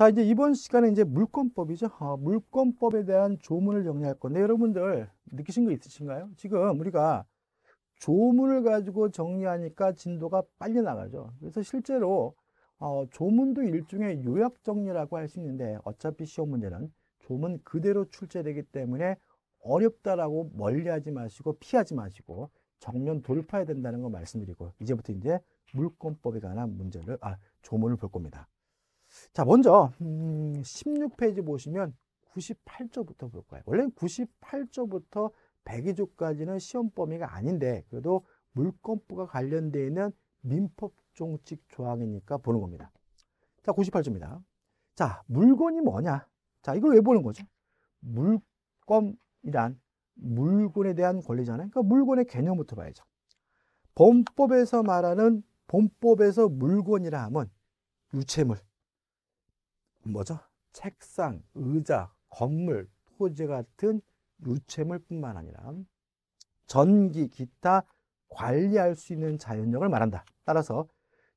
자, 이제 이번 시간에 이제 물권법이죠. 아, 물권법에 대한 조문을 정리할 건데 여러분들 느끼신 거 있으신가요? 지금 우리가 조문을 가지고 정리하니까 진도가 빨리 나가죠. 그래서 실제로 어, 조문도 일종의 요약 정리라고 할 수 있는데 어차피 시험 문제는 조문 그대로 출제되기 때문에 어렵다라고 멀리하지 마시고 피하지 마시고 정면 돌파해야 된다는 거 말씀드리고 이제부터 이제 물권법에 관한 문제를 아 조문을 볼 겁니다. 자, 먼저 음, 16페이지 보시면 98조부터 볼 거예요. 원래는 98조부터 102조까지는 시험 범위가 아닌데 그래도 물권부가 관련되어 있는 민법 종칙 조항이니까 보는 겁니다. 자, 98조입니다. 자, 물건이 뭐냐? 자, 이걸 왜 보는 거죠? 물권이란 물건에 대한 권리잖아요. 그러니까 물건의 개념부터 봐야죠. 범법에서 말하는 범법에서 물건이라 함은 유체물, 뭐죠? 책상, 의자, 건물, 토지 같은 유체물 뿐만 아니라 전기, 기타 관리할 수 있는 자연력을 말한다. 따라서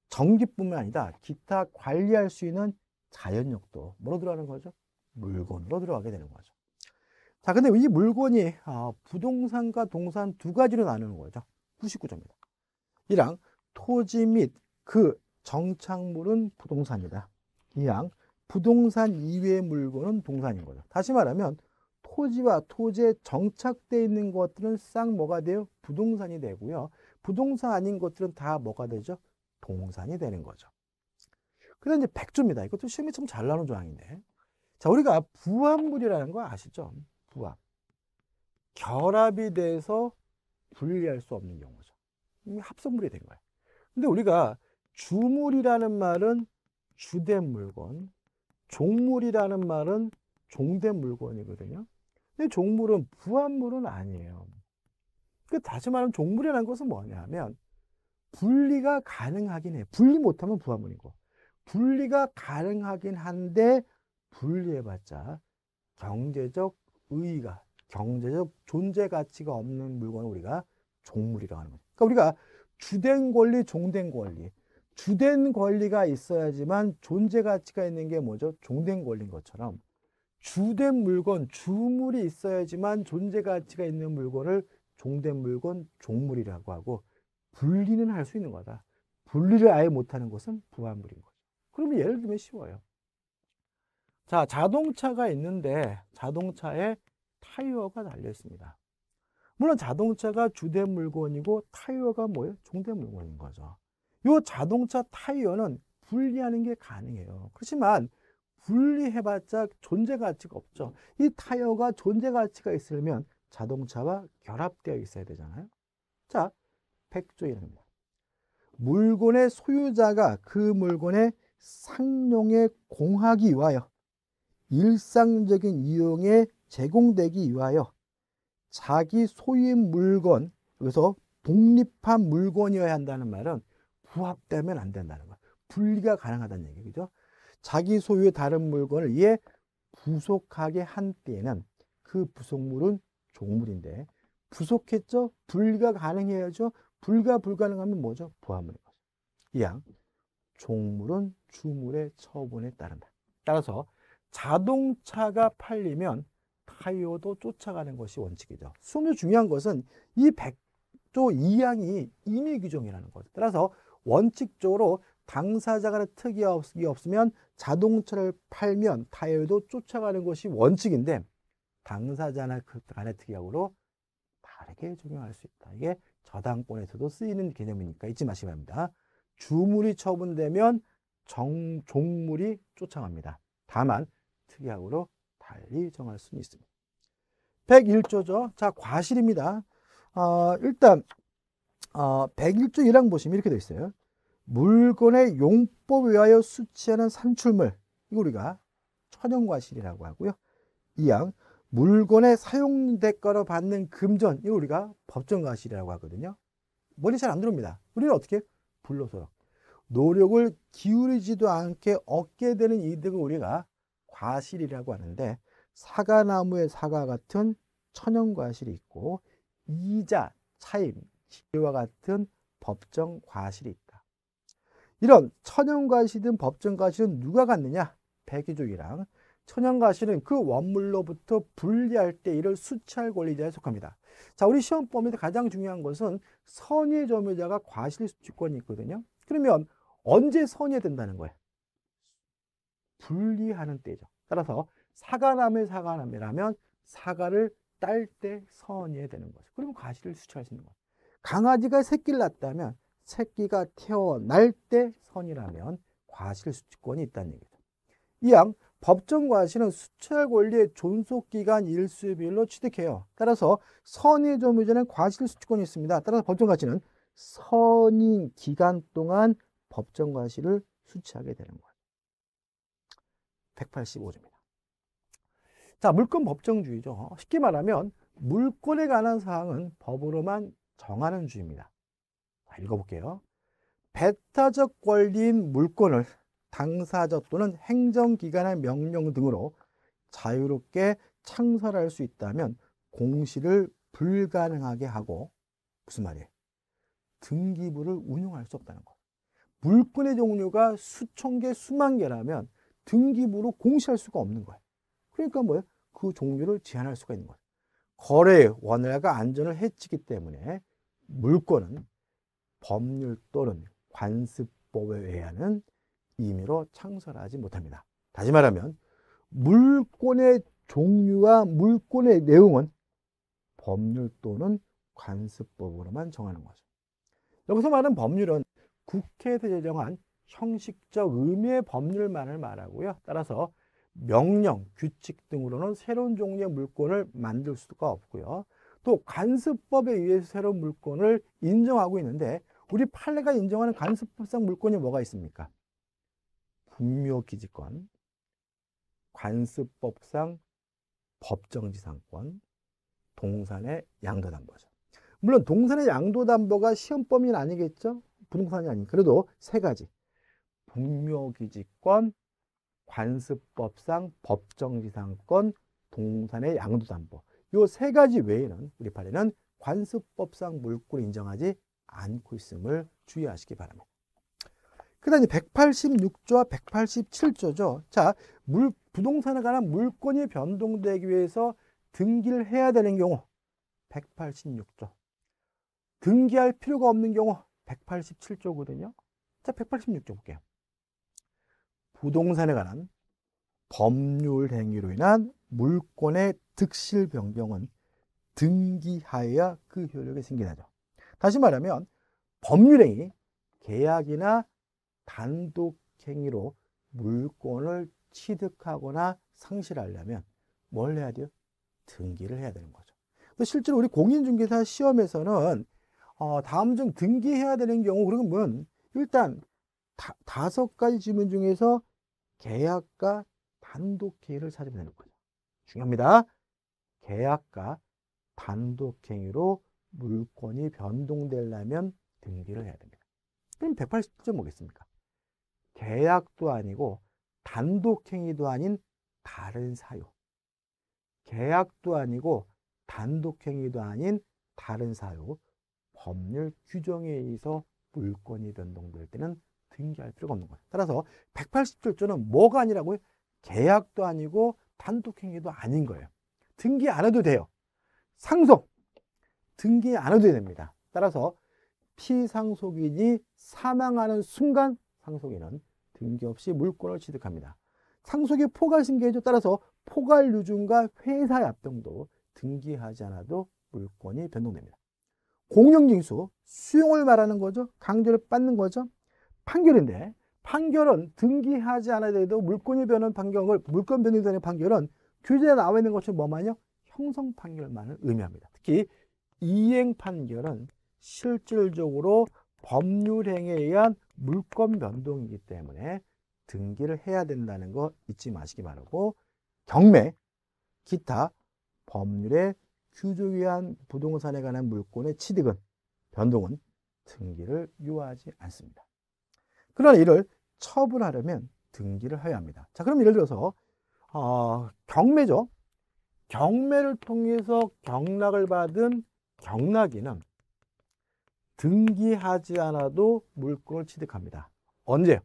전기뿐만 아니다. 기타 관리할 수 있는 자연력도 뭐로 들어가는 거죠? 물건으로 들어가게 되는 거죠. 자, 근데 이 물건이 아, 부동산과 동산 두 가지로 나누는 거죠. 9 9점입니다 이랑 토지 및 그 정착물은 부동산이다. 이양 부동산 이외의 물건은 동산인 거죠. 다시 말하면 토지와 토지에 정착돼 있는 것들은 싹 뭐가 돼요? 부동산이 되고요. 부동산 아닌 것들은 다 뭐가 되죠? 동산이 되는 거죠. 그래 이제 백조입니다. 이것도 시험이 참 잘 나오는 조항인데. 자, 우리가 부합물이라는 거 아시죠? 부합. 결합이 돼서 분리할 수 없는 경우죠. 합성물이 된 거예요. 근데 우리가 주물이라는 말은 주된 물건, 종물이라는 말은 종된 물건이거든요. 근데 종물은 부합물은 아니에요. 그 다시 말하면 종물이라는 것은 뭐냐면 분리가 가능하긴 해. 분리 못하면 부합물이고 분리가 가능하긴 한데 분리해봤자 경제적 의의가 경제적 존재 가치가 없는 물건을 우리가 종물이라고 하는 거죠. 그러니까 우리가 주된 권리, 종된 권리 주된 권리가 있어야지만 존재 가치가 있는 게 뭐죠? 종된 권리인 것처럼 주된 물건, 주물이 있어야지만 존재 가치가 있는 물건을 종된 물건, 종물이라고 하고 분리는 할 수 있는 거다. 분리를 아예 못하는 것은 부화물인 거죠. 그러면 예를 들면 쉬워요. 자, 자동차가 있는데 자동차에 타이어가 달려 있습니다. 물론 자동차가 주된 물건이고 타이어가 뭐예요? 종된 물건인 거죠. 이 자동차 타이어는 분리하는 게 가능해요. 그렇지만 분리해봤자 존재 가치가 없죠. 이 타이어가 존재 가치가 있으려면 자동차와 결합되어 있어야 되잖아요. 자, 백조이랍니다. 물건의 소유자가 그 물건의 상용에 공하기 위하여 일상적인 이용에 제공되기 위하여 자기 소유 물건, 여기서 독립한 물건이어야 한다는 말은 부합되면 안 된다는 거야. 분리가 가능하다는 얘기죠. 자기 소유의 다른 물건을 이에 부속하게 한 때에는 그 부속물은 종물인데 부속했죠? 분리가 가능해야죠. 분가 불가능하면 뭐죠? 부합물인 거죠. 이양 종물은 주물의 처분에 따른다. 따라서 자동차가 팔리면 타이어도 쫓아가는 것이 원칙이죠. 숨을 중요한 것은 이 100조 2항이 임의 규정이라는 거죠. 따라서 원칙적으로 당사자간의 특이 없으면 자동차를 팔면 타이어도 쫓아가는 것이 원칙인데 당사자나 그 간의 특이하고로 다르게 적용할 수 있다. 이게 저당권에서도 쓰이는 개념이니까 잊지 마시기 바랍니다. 주물이 처분되면 정, 종물이 쫓아갑니다. 다만 특이하고로 달리 정할 수는 있습니다. 101조죠. 자, 과실입니다. 어, 일단 어, 101조 1항 보시면 이렇게 되어 있어요. 물건의 용법 위하여 수치하는 산출물 이거 우리가 천연과실이라고 하고요. 이양 물건의 사용 대가로 받는 금전 이거 우리가 법정과실이라고 하거든요. 머리 잘 안 들어옵니다. 우리는 어떻게 불로소득 노력을 기울이지도 않게 얻게 되는 이득을 우리가 과실이라고 하는데 사과나무의 사과 같은 천연과실이 있고 이자, 차임, 기와 같은 법정 과실이 이런 천연가시든 법정가시든 누가 갖느냐? 백의족이랑 천연가시는 그 원물로부터 분리할 때 이를 수찰 권리자에 속합니다. 자, 우리 시험 범위에서 가장 중요한 것은 선의 점유자가 과실수취권이 있거든요. 그러면 언제 선의된다는 거예요? 분리하는 때죠. 따라서 사과남의 사과남이라면 사과를 딸 때 선의되는 거죠. 그러면 과실을 수취할 수 있는 거예요. 강아지가 새끼를 낳았다면 새끼가 태어날 때 선이라면 과실 수칙권이 있다는 얘기다. 이양 법정 과실은 수찰 권리의 존속 기간 일수에 로 취득해요. 따라서 선의 점유자는 과실 수칙권이 있습니다. 따라서 법정 과실은 선인 기간 동안 법정 과실을 수취하게 되는 거예요. 185조입니다. 자, 물권 법정주의죠. 쉽게 말하면 물권에 관한 사항은 법으로만 정하는 주입니다. 읽어볼게요. 배타적 권리인 물권을 당사자 또는 행정기관의 명령 등으로 자유롭게 창설할 수 있다면 공시를 불가능하게 하고 무슨 말이에요? 등기부를 운용할 수 없다는 거. 물권의 종류가 수천 개, 수만 개라면 등기부로 공시할 수가 없는 거예요. 그러니까 뭐예요? 그 종류를 제한할 수가 있는 거예요. 거래의 원활과 안전을 해치기 때문에 물권은 법률 또는 관습법에 의하는 임의로 창설하지 못합니다. 다시 말하면 물권의 종류와 물권의 내용은 법률 또는 관습법으로만 정하는 거죠. 여기서 말하는 법률은 국회에서 제정한 형식적 의미의 법률만을 말하고요. 따라서 명령, 규칙 등으로는 새로운 종류의 물권을 만들 수가 없고요. 또 관습법에 의해서 새로운 물권을 인정하고 있는데 우리 판례가 인정하는 간수법상 물권이 뭐가 있습니까? 분묘기지권, 관습법상 법정지상권, 동산의 양도담보죠. 물론 동산의 양도담보가 시험범위는 아니겠죠? 부동산이 아닌 그래도 세 가지. 분묘기지권, 관습법상 법정지상권, 동산의 양도담보. 이 세 가지 외에는 우리 판례는 관습법상 물권을 인정하지 않고 있음을 주의하시기 바랍니다. 그다음 186조와 187조죠. 자, 물, 부동산에 관한 물권이 변동되기 위해서 등기를 해야 되는 경우 186조. 등기할 필요가 없는 경우 187조거든요. 자, 186조 볼게요. 부동산에 관한 법률 행위로 인한 물권의 득실 변경은 등기하여야 그 효력이 생기나죠. 다시 말하면 법률행위, 계약이나 단독행위로 물권을 취득하거나 상실하려면 뭘 해야 돼요? 등기를 해야 되는 거죠. 실제로 우리 공인중개사 시험에서는 어, 다음 중 등기해야 되는 경우 그러면 일단 다, 다섯 가지 질문 중에서 계약과 단독행위를 찾으면 되는 거죠. 중요합니다. 계약과 단독행위로 물권이 변동되려면 등기를 해야 됩니다. 그럼 180조 뭐겠습니까? 계약도 아니고 단독행위도 아닌 다른 사유. 계약도 아니고 단독행위도 아닌 다른 사유. 법률 규정에 의해서 물권이 변동될 때는 등기할 필요가 없는 거예요. 따라서 187조는 뭐가 아니라고요? 계약도 아니고 단독행위도 아닌 거예요. 등기 안 해도 돼요. 상속, 등기 안 해도 됩니다. 따라서 피상속인이 사망하는 순간 상속인은 등기 없이 물권을 취득합니다. 상속의 포괄신계죠. 따라서 포괄유준과 회사의 합동도 등기하지 않아도 물권이 변동됩니다. 공영징수, 수용을 말하는 거죠. 강제로 받는 거죠. 판결인데 판결은 등기하지 않아도 해도 물권이 변한 판결을 물권 변동되는 판결은 규제에 나와 있는 것처럼 뭐만요? 형성 판결만을 의미합니다. 특히 이행 판결은 실질적으로 법률행위에 의한 물권 변동이기 때문에 등기를 해야 된다는 거 잊지 마시기 바라고 경매, 기타, 법률의 규정에 의한 부동산에 관한 물권의 취득은 변동은 등기를 요하지 않습니다. 그러나 이를 처분하려면 등기를 해야 합니다. 자, 그럼 예를 들어서 어, 경매죠. 경매를 통해서 경락을 받은 경락이는 등기하지 않아도 물건을 취득합니다. 언제?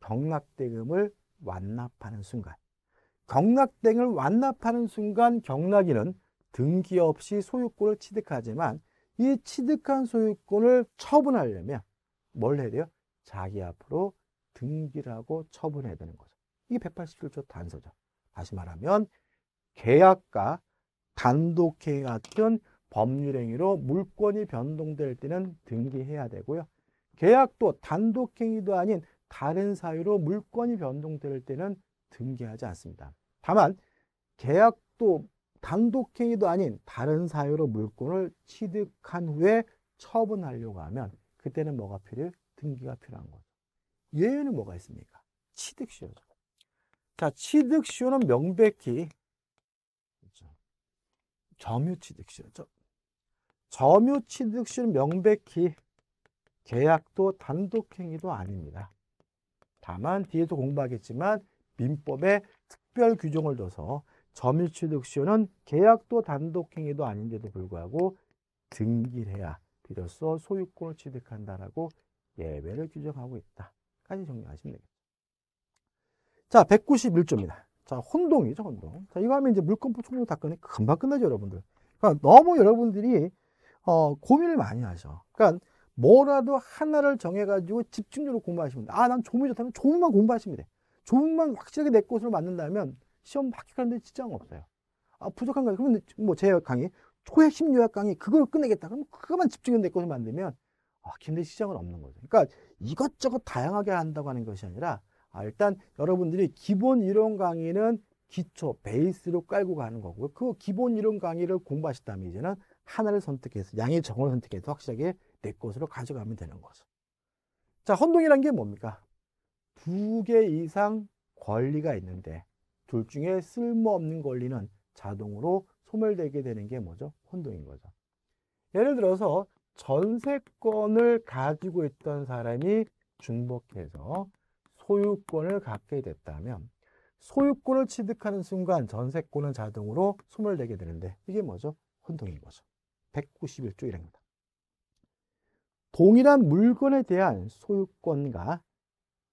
경락대금을 완납하는 순간. 경락대금을 완납하는 순간 경락인은 등기 없이 소유권을 취득하지만 이 취득한 소유권을 처분하려면 뭘 해야 돼요? 자기 앞으로 등기라고 처분해야 되는 거죠. 이게 187조 단서죠. 다시 말하면 계약과 단독 계약 같은 법률행위로 물권이 변동될 때는 등기해야 되고요. 계약도 단독행위도 아닌 다른 사유로 물권이 변동될 때는 등기하지 않습니다. 다만 계약도 단독행위도 아닌 다른 사유로 물권을 취득한 후에 처분하려고 하면 그때는 뭐가 필요해요? 등기가 필요한 거죠. 예외는 뭐가 있습니까? 취득시효죠. 자, 취득시효는 명백히 그렇죠. 점유취득시효죠. 점유취득시는 명백히 계약도 단독행위도 아닙니다. 다만 뒤에도 공부하겠지만 민법에 특별 규정을 둬서 점유취득시효는 계약도 단독행위도 아닌데도 불구하고 등기 해야 비로소 소유권을 취득한다라고 예외를 규정하고 있다. 까지 정리하시면 되겠죠. 자, 191조입니다. 자, 혼동이죠, 혼동. 자, 이거 하면 이제 물권법 총론 닦으니 금방 끝나죠, 여러분들. 그러니까 너무 여러분들이 어, 고민을 많이 하죠. 그러니까 뭐라도 하나를 정해가지고 집중적으로 공부하시면 돼. 아, 난 조문이 좋다면 조문만 공부하시면 돼. 조문만 확실하게 내 것으로 만든다면 시험 합격하는데 지장 없어요. 아, 부족한 거 그러면 뭐 제 강의, 초핵심 요약 강의, 그걸 끝내겠다. 그럼 그것만 집중해서 내 것으로 만들면 아, 김대 시장은 없는 거죠. 그러니까 이것저것 다양하게 한다고 하는 것이 아니라 아, 일단 여러분들이 기본 이론 강의는 기초, 베이스로 깔고 가는 거고 그 기본 이론 강의를 공부하셨다면 이제는 하나를 선택해서 양의 정을 선택해서 확실하게 내 것으로 가져가면 되는 거죠. 자, 혼동이란 게 뭡니까? 두 개 이상 권리가 있는데 둘 중에 쓸모없는 권리는 자동으로 소멸되게 되는 게 뭐죠? 혼동인 거죠. 예를 들어서 전세권을 가지고 있던 사람이 중복해서 소유권을 갖게 됐다면 소유권을 취득하는 순간 전세권은 자동으로 소멸되게 되는데 이게 뭐죠? 혼동인 거죠. 191조 1항입니다. 동일한 물건에 대한 소유권과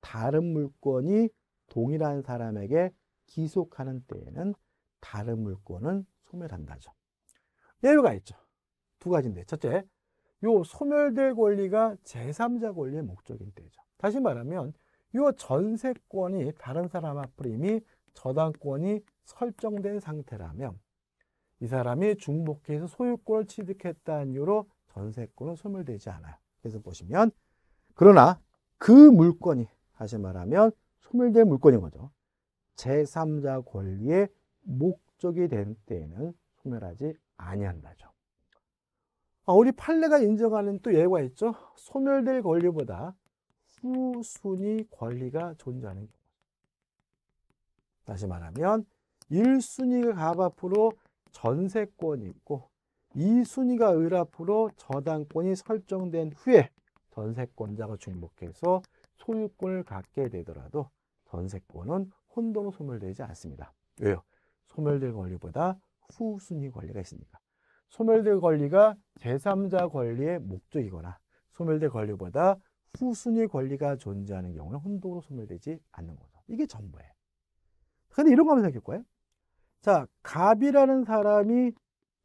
다른 물건이 동일한 사람에게 기속하는 때에는 다른 물건은 소멸한다죠. 예외가 있죠. 두 가지인데 첫째, 요 소멸될 권리가 제3자 권리의 목적인 때죠. 다시 말하면 요 전세권이 다른 사람 앞으로 이미 저당권이 설정된 상태라면 이 사람이 중복해서 소유권을 취득했다는 이유로 전세권은 소멸되지 않아요. 그래서 보시면 그러나 그 물건이 다시 말하면 소멸될 물건인 거죠. 제3자 권리의 목적이 된 때에는 소멸하지 아니한다죠. 아, 우리 판례가 인정하는 또 예가 있죠. 소멸될 권리보다 후순위 권리가 존재하는 경우. 다시 말하면 1순위가 갑 앞으로 전세권이 있고 이 순위가 의앞으로 저당권이 설정된 후에 전세권자가 중복해서 소유권을 갖게 되더라도 전세권은 혼동으로 소멸되지 않습니다. 왜요? 소멸될 권리보다 후순위 권리가 있으니까. 소멸될 권리가 제3자 권리의 목적이거나 소멸될 권리보다 후순위 권리가 존재하는 경우는 혼동으로 소멸되지 않는 거죠. 이게 전부예요. 근데 이런 거 한번 생각해 볼까요? 자, 갑이라는 사람이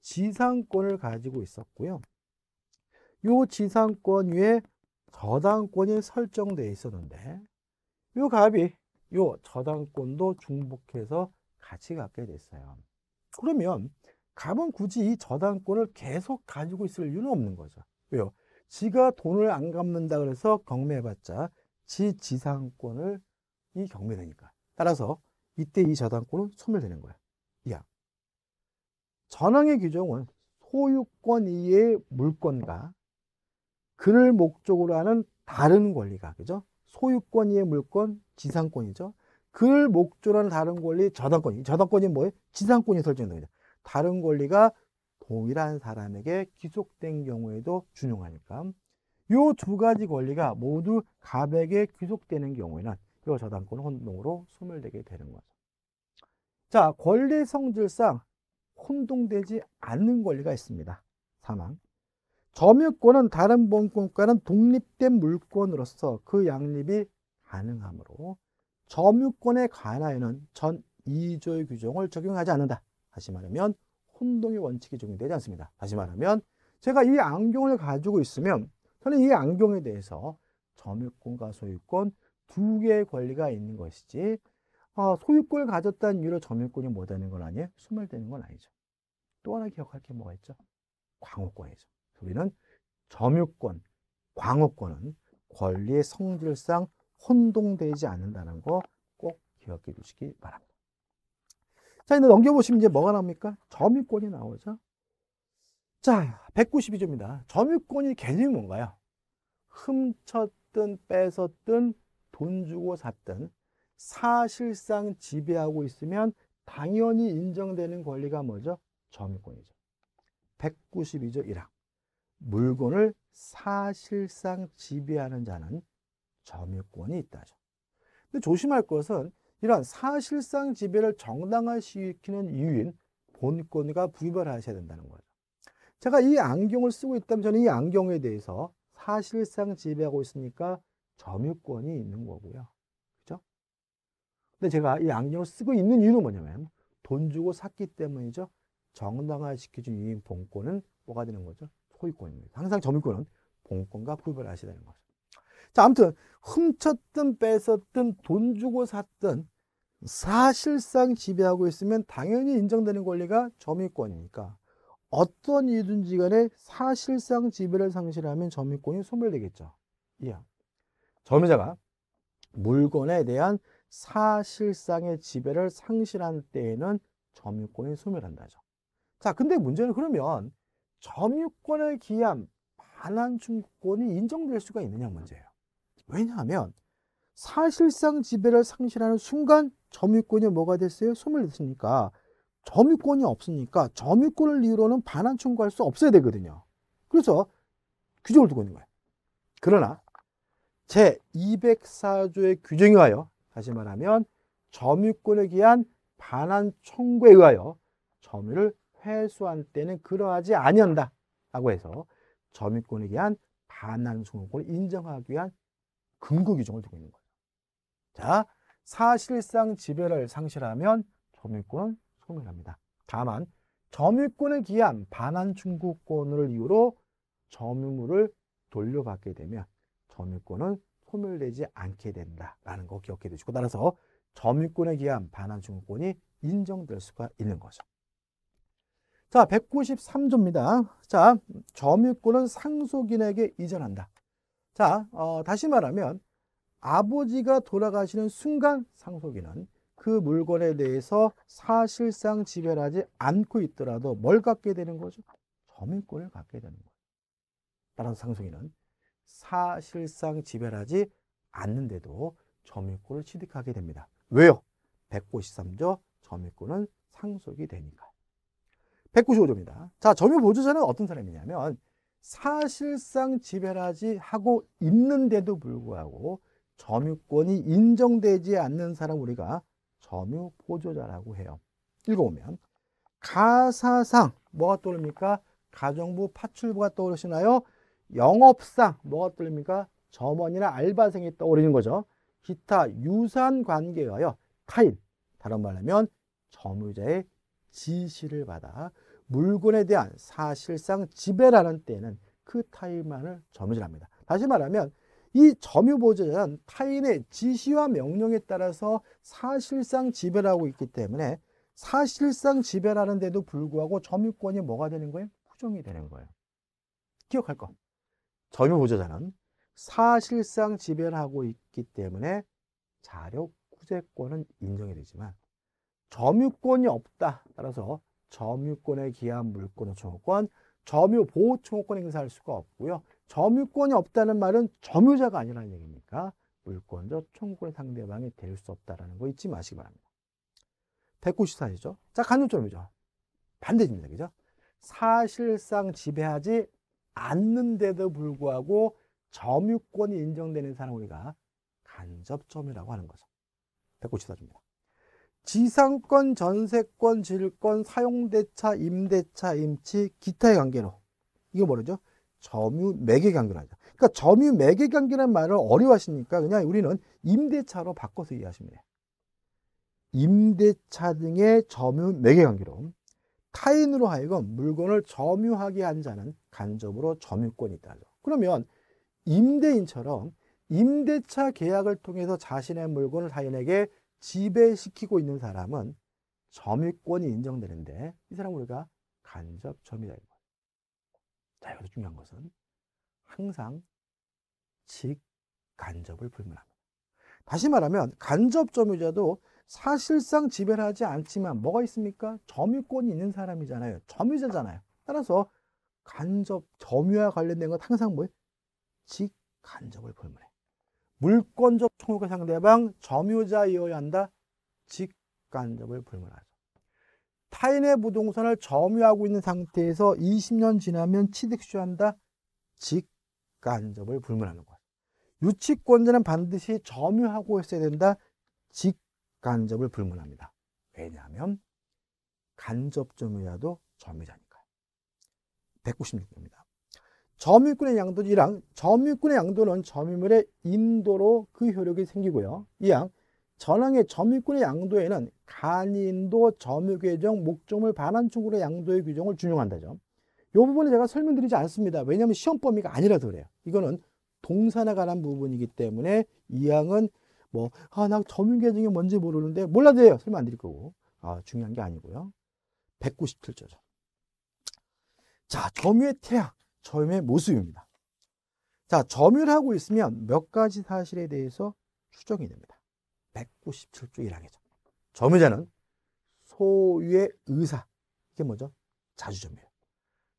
지상권을 가지고 있었고요. 요 지상권 위에 저당권이 설정되어 있었는데 요 갑이 요 저당권도 중복해서 같이 갖게 됐어요. 그러면 갑은 굳이 이 저당권을 계속 가지고 있을 이유는 없는 거죠. 왜요? 지가 돈을 안 갚는다 그래서 경매해봤자 지 지상권을 이 경매되니까. 따라서 이때 이 저당권은 소멸되는 거야. 전항의 규정은 소유권 이외의 물건과 그를 목적으로 하는 다른 권리가 그죠? 소유권 이외의 물건, 지상권이죠. 그를 목적으로 하는 다른 권리, 저당권이. 저당권이 뭐예요? 지상권이 설정됩니다. 다른 권리가 동일한 사람에게 귀속된 경우에도 준용하니까 이 두 가지 권리가 모두 갑에게 귀속되는 경우에는 이 저당권 혼동으로 소멸되게 되는 거죠. 자, 권리 성질상 혼동되지 않는 권리가 있습니다. 사망. 점유권은 다른 본권과는 독립된 물권으로서 그 양립이 가능하므로 점유권에 관하여는 전 2조의 규정을 적용하지 않는다. 다시 말하면 혼동의 원칙이 적용되지 않습니다. 다시 말하면 제가 이 안경을 가지고 있으면 저는 이 안경에 대해서 점유권과 소유권 두 개의 권리가 있는 것이지 아, 소유권을 가졌다는 이유로 점유권이 뭐다는 건 아니에요? 소멸되는 건 아니죠. 또 하나 기억할 게 뭐가 있죠? 광호권이죠. 우리는 점유권, 광호권은 권리의 성질상 혼동되지 않는다는 거 꼭 기억해 두시기 바랍니다. 자, 이제 넘겨보시면 이제 뭐가 나옵니까? 점유권이 나오죠. 자, 192조입니다. 점유권이 개념이 뭔가요? 훔쳤든 뺏었든 돈 주고 샀든 사실상 지배하고 있으면 당연히 인정되는 권리가 뭐죠? 점유권이죠. 192조 1항. 물건을 사실상 지배하는 자는 점유권이 있다죠. 근데 조심할 것은 이러한 사실상 지배를 정당화시키는 이유인 본권과 구별하셔야 된다는 거죠. 제가 이 안경을 쓰고 있다면 저는 이 안경에 대해서 사실상 지배하고 있으니까 점유권이 있는 거고요. 근데 제가 이 안경을 쓰고 있는 이유는 뭐냐면 돈 주고 샀기 때문이죠. 정당화시켜준 이 본권은 뭐가 되는 거죠? 소유권입니다. 항상 점유권은 본권과 구별하시다는 거죠. 자, 아무튼 훔쳤든 뺏었든 돈 주고 샀든 사실상 지배하고 있으면 당연히 인정되는 권리가 점유권이니까 어떤 이유든지 간에 사실상 지배를 상실하면 점유권이 소멸되겠죠. 이해. 점유자가 물건에 대한 사실상의 지배를 상실한 때에는 점유권이 소멸한다죠. 자, 근데 문제는 그러면 점유권을 기한 반환 청권이 인정될 수가 있느냐 문제예요. 왜냐하면 사실상 지배를 상실하는 순간 점유권이 뭐가 됐어요? 소멸됐으니까 점유권이 없으니까 점유권을 이유로는 반환 청구할 수 없어야 되거든요. 그래서 규정을 두고 있는 거예요. 그러나 제204조의 규정에 하여 다시 말하면 점유권에 기한 반환 청구에 의하여 점유를 회수한 때는 그러하지 아니한다 라고 해서 점유권에 기한 반환 소유권을 인정하기 위한 근거 규정을 두고 있는 거예요. 자, 사실상 지배를 상실하면 점유권 소멸합니다. 다만 점유권에 기한 반환 청구권을 이유로 점유물을 돌려받게 되면 점유권은 소멸 되지 않게 된다라는 거 기억해 두시고 따라서 점유권에 기한 반환증권이 인정될 수가 있는 거죠. 자, 193조입니다. 자, 점유권은 상속인에게 이전한다. 자, 어, 다시 말하면 아버지가 돌아가시는 순간 상속인은 그 물건에 대해서 사실상 지배하지 않고 있더라도 뭘 갖게 되는 거죠? 점유권을 갖게 되는 거예 따라서 상속인은 사실상 지배하지 않는데도 점유권을 취득하게 됩니다. 왜요? 1 9 3조 점유권은 상속이 되니까. 195조입니다. 자, 점유 보조자는 어떤 사람이냐면 사실상 지배하지 하고 있는데도 불구하고 점유권이 인정되지 않는 사람 우리가 점유 보조자라고 해요. 읽어보면 가사상 뭐가 떠오릅니까? 가정부 파출부가 떠오르시나요? 영업상 뭐가 떠립니까 점원이나 알바생이 떠오르는 거죠. 기타 유산 관계하여 타인, 다른 말로 하면 점유자의 지시를 받아 물건에 대한 사실상 지배라는 때에는 그 타인만을 점유질합니다. 다시 말하면 이 점유보조자는 타인의 지시와 명령에 따라서 사실상 지배를 하고 있기 때문에 사실상 지배라는데도 불구하고 점유권이 뭐가 되는 거예요? 부정이 되는 거예요. 기억할 거. 점유 보조자는 사실상 지배를 하고 있기 때문에 자력 구제권은 인정이 되지만 점유권이 없다. 따라서 점유권에 기한 물권 청구권, 점유 보호 청구권 행사할 수가 없고요. 점유권이 없다는 말은 점유자가 아니라는 얘기니까 물권적 청구권 상대방이 될 수없다는거 잊지 마시기 바랍니다. 194이죠. 자, 간접점유죠. 반대입니다. 그죠? 사실상 지배하지 않는데도 불구하고 점유권이 인정되는 사람 우리가 간접점이라고 하는 거죠. 194조입니다. 지상권, 전세권, 질권, 사용대차, 임대차, 임치, 기타의 관계로 이거 뭐죠? 점유 매개 관계로 하죠. 그러니까 점유 매개 관계라 말을 어려워하시니까 그냥 우리는 임대차로 바꿔서 이해하시면 돼 임대차 등의 점유 매개 관계로 타인으로 하여금 물건을 점유하게 한 자는 간접으로 점유권이 있다죠. 그러면 임대인처럼 임대차 계약을 통해서 자신의 물건을 타인에게 지배시키고 있는 사람은 점유권이 인정되는데 이 사람 우리가 간접 점유다 거자 여기서 중요한 것은 항상 직간접을 불문합니다. 다시 말하면 간접 점유자도 사실상 지배를 하지 않지만 뭐가 있습니까? 점유권이 있는 사람이잖아요. 점유자잖아요. 따라서 간접, 점유와 관련된 건 항상 뭐예요? 직간접을 불문해. 물권적 총무가 상대방 점유자이어야 한다. 직간접을 불문하죠. 타인의 부동산을 점유하고 있는 상태에서 20년 지나면 취득시한다 직간접을 불문하는 거야. 유치권자는 반드시 점유하고 있어야 된다. 직간접을 불문합니다. 왜냐하면 간접 점유자도 점유자 196도입니다. 점유권의 양도이랑 점유권의 양도는 점유물의 인도로 그 효력이 생기고요. 이양 전항의 점유권의 양도에는 간인도 점유계정 목적물 반환충으로 양도의 규정을 준용한다죠. 이 부분은 제가 설명드리지 않습니다. 왜냐하면 시험 범위가 아니라서 그래요. 이거는 동산에 관한 부분이기 때문에 이 양은 뭐, 아, 나 점유계정이 뭔지 모르는데 몰라도 돼요. 설명 안 드릴 거고. 아, 중요한 게 아니고요. 197조죠. 자, 점유의 태양 점유의 모습입니다. 자, 점유를 하고 있으면 몇 가지 사실에 대해서 추정이 됩니다. 197조 1항이죠. 점유자는 소유의 의사, 이게 뭐죠? 자주점유.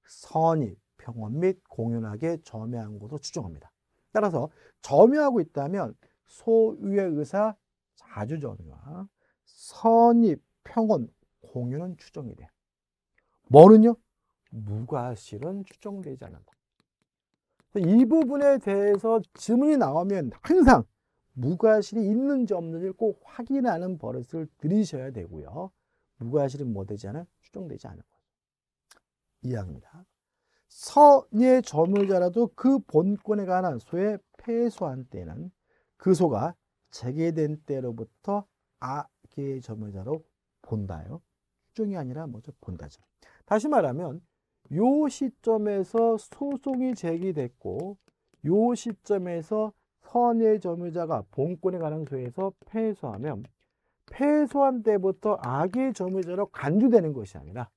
선입, 평원 및 공연하게 점유한 것으로 추정합니다. 따라서 점유하고 있다면 소유의 의사, 자주점유와 선입, 평원, 공유는 추정이 돼요. 뭐는요? 무과실은 추정되지 않는다. 이 부분에 대해서 질문이 나오면 항상 무과실이 있는지 없는지꼭 확인하는 버릇을 들이셔야 되고요. 무과실은 뭐 되지 않아? 추정되지 않은 거예 이해합니다. 서예 저물자라도 그 본권에 관한 소의 폐소한 때는 그 소가 재개된 때로부터 악의 저물자로 본다요. 추정이 아니라 먼저 본다죠. 다시 말하면 요 시점에서 소송이 제기됐고 요 시점에서 선의 점유자가 본권에 관한 소에서 패소하면 패소한 때부터 악의 점유자로 간주되는 것이 아니라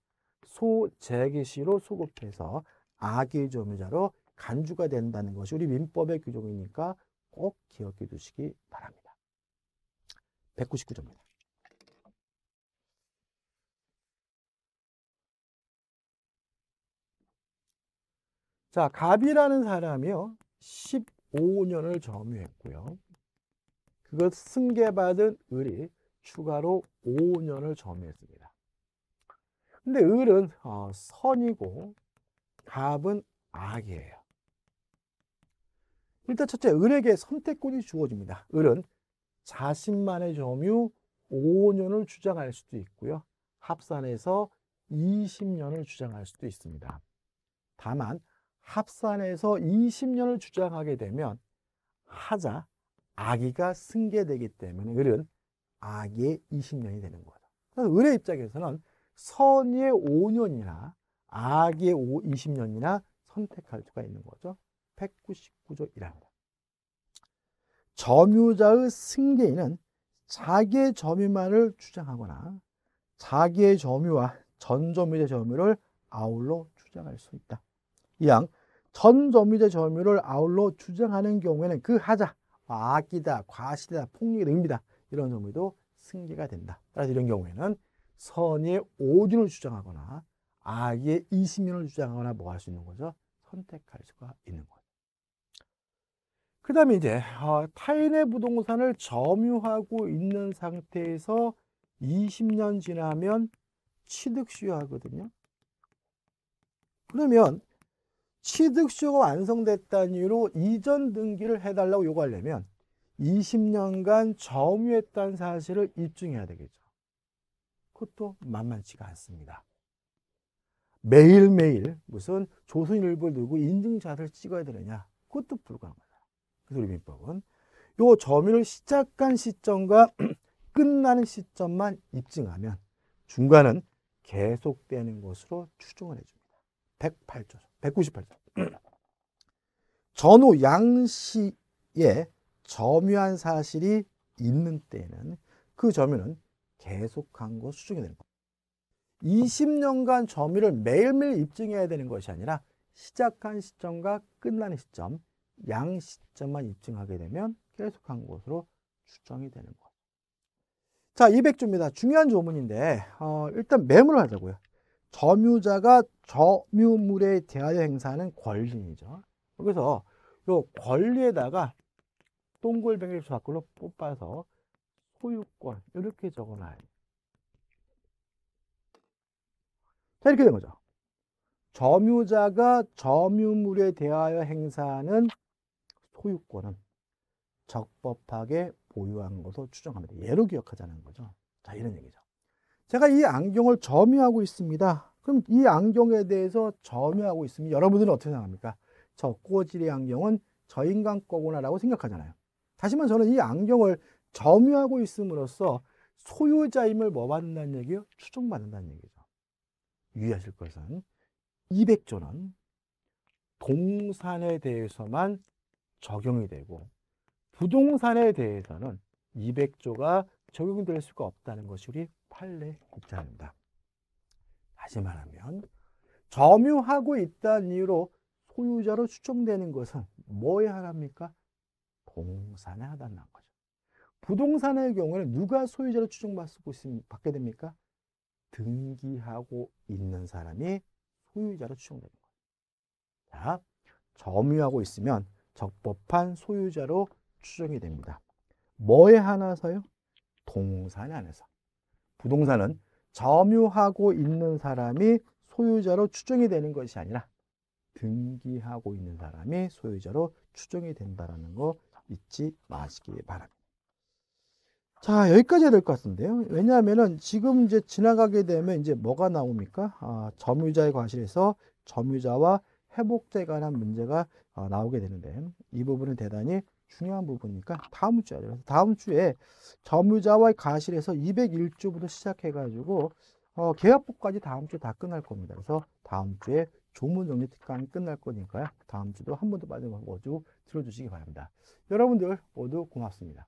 소제기시로소급해서 악의 점유자로 간주가 된다는 것이 우리 민법의 규정이니까 꼭 기억해 두시기 바랍니다. 199조입니다. 자, 갑이라는 사람이요. 15년을 점유했고요. 그것 승계받은 을이 추가로 5년을 점유했습니다. 근데 을은 어, 선이고 갑은 악이에요. 일단 첫째 을에게 선택권이 주어집니다. 을은 자신만의 점유 5년을 주장할 수도 있고요. 합산해서 20년을 주장할 수도 있습니다. 다만 합산해서 20년을 주장하게 되면 하자 아기가 승계되기 때문에 을은 아기의 20년이 되는 거죠. 그래서 을의 입장에서는 선의 5년이나 아기의 20년이나 선택할 수가 있는 거죠. 199조 1항입니다. 점유자의 승계인은 자기의 점유만을 주장하거나 자기의 점유와 전점유의 점유를 아울러 주장할 수 있다. 이양 전 점유제 점유를 아울러 주장하는 경우에는 그 하자, 악기다과실이다 폭리의 의미다 이런 점유도 승계가 된다. 따라서 이런 경우에는 선의의 오륜을 주장하거나 악의 이심윤을 주장하거나 뭐 할 수 있는 거죠? 선택할 수가 있는 거죠. 그 다음에 이제 어, 타인의 부동산을 점유하고 있는 상태에서 20년 지나면 취득 수여하거든요. 그러면 취득시효가 완성됐다는 이유로 이전 등기를 해달라고 요구하려면 20년간 점유했다는 사실을 입증해야 되겠죠. 그것도 만만치가 않습니다. 매일매일 무슨 조선일보를 들고 인증샷을 찍어야 되느냐 그것도 불가합니다. 그래서 우리 민법은 요 점유를 시작한 시점과 끝나는 시점만 입증하면 중간은 계속되는 것으로 추정을 해줍니다. 108조, 198조. 전후 양씨의 점유한 사실이 있는 때에는 그 점유는 계속한 것 수중이 되는 겁 20년간 점유를 매일매일 입증해야 되는 것이 아니라 시작한 시점과 끝나는 시점, 양 시점만 입증하게 되면 계속한 것으로 추정이 되는 거 자, 200조입니다. 중요한 조문인데 어, 일단 매물을 하자고요. 점유자가 점유물에 대하여 행사하는 권리이죠. 그래서 이 권리에다가 동글뱅이 좌글로 뽑아서 소유권 이렇게 적어놔요. 자 이렇게 된 거죠. 점유자가 점유물에 대하여 행사하는 소유권은 적법하게 보유한 것으로 추정합니다. 예로 기억하자는 거죠. 자 이런 얘기죠. 제가 이 안경을 점유하고 있습니다. 그럼 이 안경에 대해서 점유하고 있으면 여러분들은 어떻게 생각합니까? 저 꼬질의 안경은 저 인간 거구나라고 생각하잖아요. 다시만 저는 이 안경을 점유하고 있음으로써 소유자임을 뭐 받는다는 얘기요? 추종받는다는 얘기죠. 유의하실 것은 200조는 동산에 대해서만 적용이 되고 부동산에 대해서는 200조가 적용될 수가 없다는 것이 우리 판례 입장입니다. 다시 말하면 점유하고 있다는 이유로 소유자로 추정되는 것은 뭐에 하랍니까? 동산에 하달난 거죠. 부동산의 경우는 누가 소유자로 추정받게 됩니까? 등기하고 있는 사람이 소유자로 추정되는 거예 자, 점유하고 있으면 적법한 소유자로 추정이 됩니다. 뭐에 하나서요? 동산 안에서. 부동산은 점유하고 있는 사람이 소유자로 추정이 되는 것이 아니라 등기하고 있는 사람이 소유자로 추정이 된다라는 거 잊지 마시기 바랍니다. 자, 여기까지 해야 될 것 같은데요. 왜냐하면 지금 이제 지나가게 되면 이제 뭐가 나옵니까? 아, 점유자의 과실에서 점유자와 회복자에 관한 문제가 어, 나오게 되는데 이 부분은 대단히 중요한 부분이니까 다음 주에 그래서 다음 주에 점유자와의 가실에서 201조부터 시작해가지고 어, 계약법까지 다음 주에 다 끝날 겁니다. 그래서 다음 주에 조문 정리 특강이 끝날 거니까요. 다음 주도 한 번 더 빠져가지고 들어주시기 바랍니다. 여러분들 모두 고맙습니다.